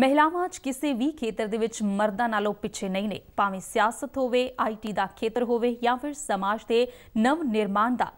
ਮਹਿਲਾਵਾਂ 'ਚ ਕਿਸੇ ਵੀ ਖੇਤਰ ਦੇ ਵਿੱਚ ਮਰਦਾਂ ਨਾਲੋਂ ਪਿੱਛੇ ਨਹੀਂ ਨੇ ਭਾਵੇਂ ਸਿਆਸਤ ਹੋਵੇ ਆਈਟੀ ਦਾ ਖੇਤਰ ਹੋਵੇ ਜਾਂ ਫਿਰ ਸਮਾਜ ਦੇ ਨਵ ਨਿਰਮਾਣ ਦਾ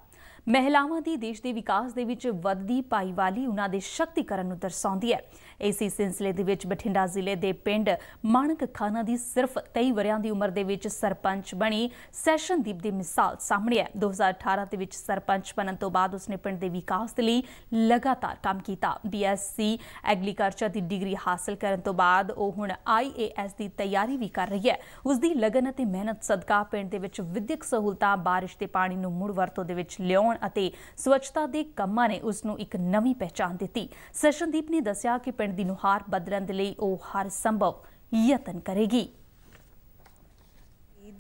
ਮਹਿਲਾਵਾਂ ਦੀ ਦੇਸ਼ ਦੇ ਵਿਕਾਸ ਦੇ ਵਿੱਚ ਵੱਧਦੀ ਪਾਈਵਾਲੀ ਉਹਨਾਂ ਦੇ ਸ਼ਕਤੀਕਰਨ ਨੂੰ ਦਰਸਾਉਂਦੀ ਹੈ ਇਸੇ ਸਿਲਸਿਲੇ ਦੇ ਵਿੱਚ ਬਠਿੰਡਾ ਜ਼ਿਲ੍ਹੇ ਦੇ ਪਿੰਡ ਮਾਨਕ ਖਾਨਾ ਦੀ ਸਿਰਫ 23 ਵਰਿਆਂ ਦੀ ਉਮਰ ਦੇ ਵਿੱਚ ਸਰਪੰਚ ਬਣੀ ਸੈਸ਼ਨਦੀਪ ਦੀ ਮਿਸਾਲ ਸਾਹਮਣੇ ਹੈ 2018 ਦੇ ਵਿੱਚ ਸਰਪੰਚ ਬਣਨ ਤੋਂ ਬਾਅਦ ਉਸਨੇ ਪਿੰਡ ਦੇ ਵਿਕਾਸ ਦੇ ਲਈ ਲਗਾਤਾਰ ਕੰਮ ਕੀਤਾ ਬੀਐਸਸੀ ਐਗਰੀਕਲਚਰ ਦੀ ਡਿਗਰੀ ਹਾਸਲ ਕਰਨ ਤੋਂ ਬਾਅਦ ਉਹ ਹੁਣ ਆਈਏਐਸ ਦੀ ਤਿਆਰੀ ਵੀ ਕਰ ਰਹੀ ਹੈ ਉਸ ਦੀ ਲਗਨ ਅਤੇ ਮਿਹਨਤ ਸਦਕਾ ਪਿੰਡ ਦੇ ਵਿੱਚ ਵਿਦਿਅਕ ਸਹੂਲਤਾਂ ਬਾਰਿਸ਼ ਦੇ ਪਾਣੀ ਨੂੰ ਮੁੜ ਵਰਤੋਂ ਦੇ ਵਿੱਚ ਲਿਆਉਣ ਬਣਾਉਣ ਅਤੇ ਸਵੱਛਤਾ ਦੇ ਕੰਮਾਂ ਨੇ ਉਸ ਨੂੰ ਇੱਕ ਨਵੀਂ ਪਛਾਣ ਦਿੱਤੀ ਸਸ਼ਨਦੀਪ ਨੇ ਦੱਸਿਆ ਕਿ ਪਿੰਡ ਦੀ ਨੁਹਾਰ ਬਦਲਣ ਦੇ ਲਈ ਉਹ ਹਰ ਸੰਭਵ ਯਤਨ ਕਰੇਗੀ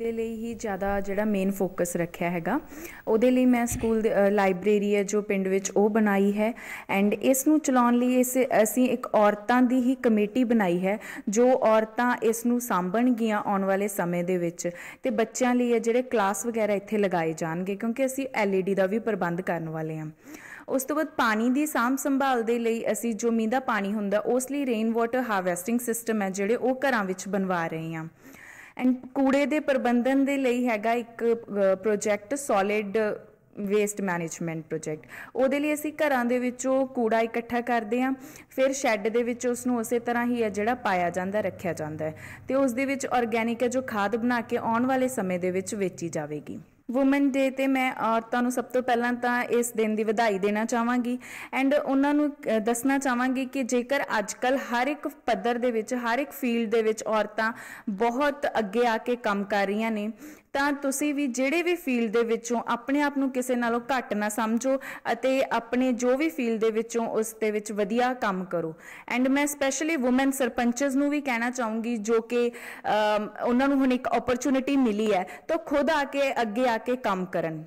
ਦੇ ਲਈ ਹੀ ਜ਼ਿਆਦਾ ਜਿਹੜਾ ਮੇਨ ਫੋਕਸ ਰੱਖਿਆ ਹੈਗਾ ਉਹਦੇ ਲਈ ਮੈਂ ਸਕੂਲ ਲਾਇਬ੍ਰੇਰੀ ਹੈ ਜੋ ਪਿੰਡ ਵਿੱਚ ਉਹ ਬਣਾਈ ਹੈ ਐਂਡ ਇਸ ਨੂੰ ਚਲਾਉਣ ਲਈ ਇਸ ਅਸੀਂ ਇੱਕ ਔਰਤਾਂ ਦੀ ਹੀ ਕਮੇਟੀ ਬਣਾਈ ਹੈ ਜੋ ਔਰਤਾਂ ਇਸ ਨੂੰ ਸਾਂਭਣਗੀਆਂ ਆਉਣ ਵਾਲੇ ਸਮੇਂ ਦੇ ਵਿੱਚ ਤੇ ਬੱਚਿਆਂ ਲਈ ਹੈ ਜਿਹੜੇ ਕਲਾਸ ਵਗੈਰਾ ਇੱਥੇ ਲਗਾਏ ਜਾਣਗੇ ਕਿਉਂਕਿ ਅਸੀਂ ਐਲਈਡੀ e ਦਾ ਵੀ ਪ੍ਰਬੰਧ ਕਰਨ ਵਾਲੇ ਹਾਂ ਉਸ ਤੋਂ ਬਾਅਦ ਪਾਣੀ ਦੀ ਸਾਂਭ ਸੰਭਾਲ ਦੇ ਲਈ ਅਸੀਂ ਜੋ ਮੀਂਹ ਦਾ ਪਾਣੀ ਹੁੰਦਾ ਉਸ ਲਈ ਰੇਨ ਵਾਟਰ ਹਾਰਵੈਸਟਿੰਗ ਸਿਸਟਮ ਹੈ ਜਿਹੜੇ ਉਹ ਘਰਾਂ ਵਿੱਚ ਬਣਵਾ ਰਹੇ ਹਾਂ ਐਂਡ ਕੂੜੇ ਦੇ ਪ੍ਰਬੰਧਨ ਦੇ ਲਈ ਹੈਗਾ ਇੱਕ project solid waste management project ਉਹਦੇ ਲਈ ਅਸੀਂ ਘਰਾਂ ਦੇ ਵਿੱਚੋਂ ਕੂੜਾ ਇਕੱਠਾ ਕਰਦੇ ਹਾਂ ਫਿਰ ਸ਼ੈੱਡ ਦੇ ਵਿੱਚ ਉਸ ਨੂੰ ਉਸੇ ਤਰ੍ਹਾਂ ਹੀ ਹੈ ਜਿਹੜਾ ਪਾਇਆ ਜਾਂਦਾ ਰੱਖਿਆ ਜਾਂਦਾ ਹੈ ਤੇ ਉਸ ਦੇ ਵਿੱਚ ਆਰਗੈਨਿਕ ਹੈ ਜੋ ਖਾਦ ਬਣਾ ਕੇ ਆਉਣ ਵਾਲੇ ਸਮੇਂ ਦੇ ਵਿੱਚ ਵੇਚੀ ਜਾਵੇਗੀ ਵੂਮਨ ਡੇ ਤੇ ਮੈਂ ਔਰਤਾਂ ਨੂੰ ਸਭ ਤੋਂ ਪਹਿਲਾਂ ਤਾਂ ਇਸ ਦਿਨ ਦੀ ਵਧਾਈ ਦੇਣਾ ਚਾਹਾਂਗੀ ਐਂਡ ਉਹਨਾਂ ਨੂੰ ਦੱਸਣਾ ਚਾਹਾਂਗੀ ਕਿ ਜੇਕਰ ਅੱਜਕੱਲ ਹਰ ਇੱਕ ਪੱਧਰ ਦੇ ਵਿੱਚ ਹਰ ਇੱਕ ਫੀਲਡ ਦੇ ਵਿੱਚ ਔਰਤਾਂ ਬਹੁਤ ਅੱਗੇ ਆ ਕੇ ਕੰਮ ਕਰ ਰਹੀਆਂ ਨੇ ਤਾਂ ਤੁਸੀਂ ਵੀ ਜਿਹੜੇ ਵੀ ਫੀਲਡ ਦੇ ਵਿੱਚੋਂ ਆਪਣੇ ਆਪ ਨੂੰ ਕਿਸੇ ਨਾਲੋਂ ਘੱਟ ਨਾ ਸਮਝੋ ਅਤੇ ਆਪਣੇ ਜੋ ਵੀ ਫੀਲਡ ਦੇ ਵਿੱਚੋਂ ਉਸ ਦੇ ਵਿੱਚ ਵਧੀਆ ਕੰਮ ਕਰੋ ਐਂਡ ਮੈਂ ਸਪੈਸ਼ਲੀ ਔਮਨ ਸਰਪੰਚਸ ਨੂੰ ਵੀ ਕਹਿਣਾ ਚਾਹੂੰਗੀ ਜੋ ਕਿ ਉਹਨਾਂ ਨੂੰ ਹੁਣ ਇੱਕ ਓਪਰਚ्युनिटी ਮਿਲੀ ਹੈ ਤਾਂ ਖੁਦ ਆ ਕੇ ਅੱਗੇ ਆ ਕੇ ਕੰਮ ਕਰਨ